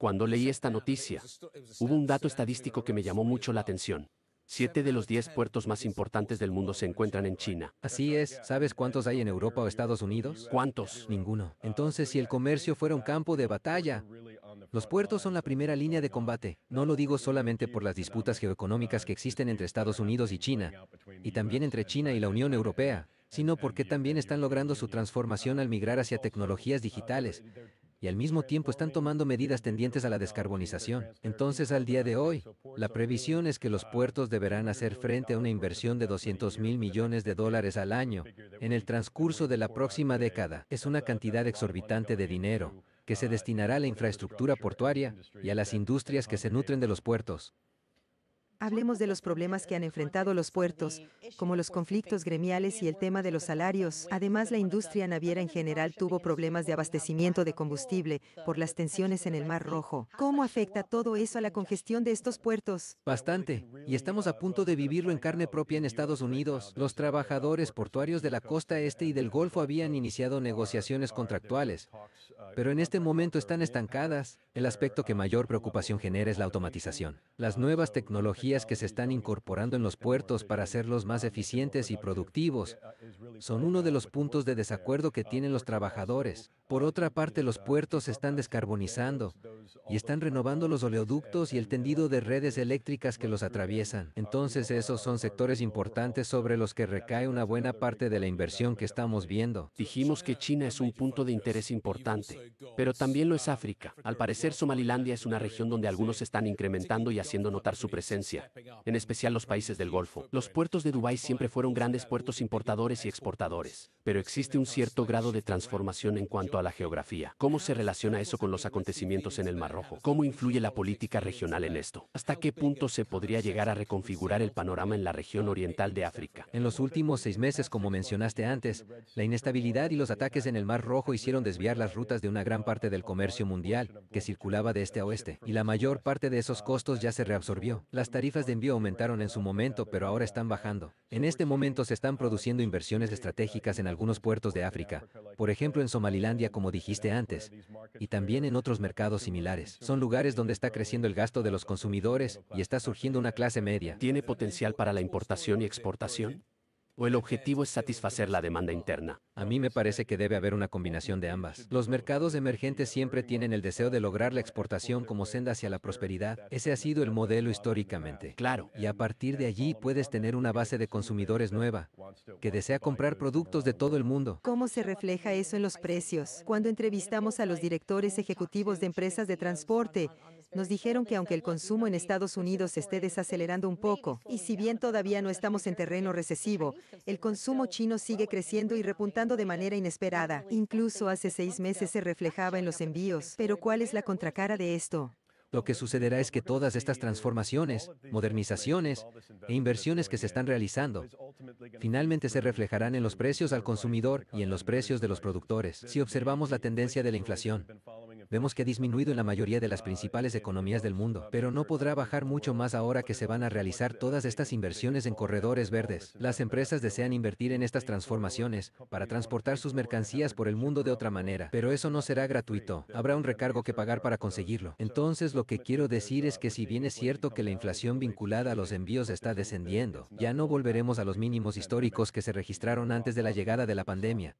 Cuando leí esta noticia, hubo un dato estadístico que me llamó mucho la atención. Siete de los diez puertos más importantes del mundo se encuentran en China. Así es. ¿Sabes cuántos hay en Europa o Estados Unidos? ¿Cuántos? Ninguno. Entonces, si el comercio fuera un campo de batalla, los puertos son la primera línea de combate. No lo digo solamente por las disputas geoeconómicas que existen entre Estados Unidos y China, y también entre China y la Unión Europea, sino porque también están logrando su transformación al migrar hacia tecnologías digitales, y al mismo tiempo están tomando medidas tendientes a la descarbonización. Entonces, al día de hoy, la previsión es que los puertos deberán hacer frente a una inversión de 200 mil millones de dólares al año en el transcurso de la próxima década. Es una cantidad exorbitante de dinero que se destinará a la infraestructura portuaria y a las industrias que se nutren de los puertos. Hablemos de los problemas que han enfrentado los puertos, como los conflictos gremiales y el tema de los salarios. Además, la industria naviera en general tuvo problemas de abastecimiento de combustible por las tensiones en el Mar Rojo. ¿Cómo afecta todo eso a la congestión de estos puertos? Bastante, y estamos a punto de vivirlo en carne propia en Estados Unidos. Los trabajadores portuarios de la costa este y del Golfo habían iniciado negociaciones contractuales, pero en este momento están estancadas. El aspecto que mayor preocupación genera es la automatización. Las nuevas tecnologías que se están incorporando en los puertos para hacerlos más eficientes y productivos son uno de los puntos de desacuerdo que tienen los trabajadores. Por otra parte, los puertos están descarbonizando y están renovando los oleoductos y el tendido de redes eléctricas que los atraviesan. Entonces, esos son sectores importantes sobre los que recae una buena parte de la inversión que estamos viendo. Dijimos que China es un punto de interés importante, pero también lo es África. Al parecer, Somalilandia es una región donde algunos están incrementando y haciendo notar su presencia, en especial los países del Golfo. Los puertos de Dubái siempre fueron grandes puertos importadores y exportadores, pero existe un cierto grado de transformación en cuanto a la geografía. ¿Cómo se relaciona eso con los acontecimientos en el Mar Rojo? ¿Cómo influye la política regional en esto? ¿Hasta qué punto se podría llegar a reconfigurar el panorama en la región oriental de África? En los últimos seis meses, como mencionaste antes, la inestabilidad y los ataques en el Mar Rojo hicieron desviar las rutas de una gran parte del comercio mundial que circulaba de este a oeste, y la mayor parte de esos costos ya se reabsorbió. Las tarifas de envío aumentaron en su momento, pero ahora están bajando. En este momento se están produciendo inversiones estratégicas en algunos puertos de África, por ejemplo en Somalilandia como dijiste antes, y también en otros mercados similares. Son lugares donde está creciendo el gasto de los consumidores y está surgiendo una clase media. ¿Tiene potencial para la importación y exportación? o el objetivo es satisfacer la demanda interna? A mí me parece que debe haber una combinación de ambas. Los mercados emergentes siempre tienen el deseo de lograr la exportación como senda hacia la prosperidad. Ese ha sido el modelo históricamente. Claro. Y a partir de allí puedes tener una base de consumidores nueva, que desea comprar productos de todo el mundo. ¿Cómo se refleja eso en los precios? Cuando entrevistamos a los directores ejecutivos de empresas de transporte, nos dijeron que aunque el consumo en Estados Unidos se esté desacelerando un poco, y si bien todavía no estamos en terreno recesivo, el consumo chino sigue creciendo y repuntando de manera inesperada. Incluso hace seis meses se reflejaba en los envíos. Pero ¿cuál es la contracara de esto? Lo que sucederá es que todas estas transformaciones, modernizaciones e inversiones que se están realizando finalmente se reflejarán en los precios al consumidor y en los precios de los productores si observamos la tendencia de la inflación vemos que ha disminuido en la mayoría de las principales economías del mundo, pero no podrá bajar mucho más ahora que se van a realizar todas estas inversiones en corredores verdes. Las empresas desean invertir en estas transformaciones para transportar sus mercancías por el mundo de otra manera, pero eso no será gratuito. Habrá un recargo que pagar para conseguirlo. Entonces lo que quiero decir es que si bien es cierto que la inflación vinculada a los envíos está descendiendo, ya no volveremos a los mínimos históricos que se registraron antes de la llegada de la pandemia.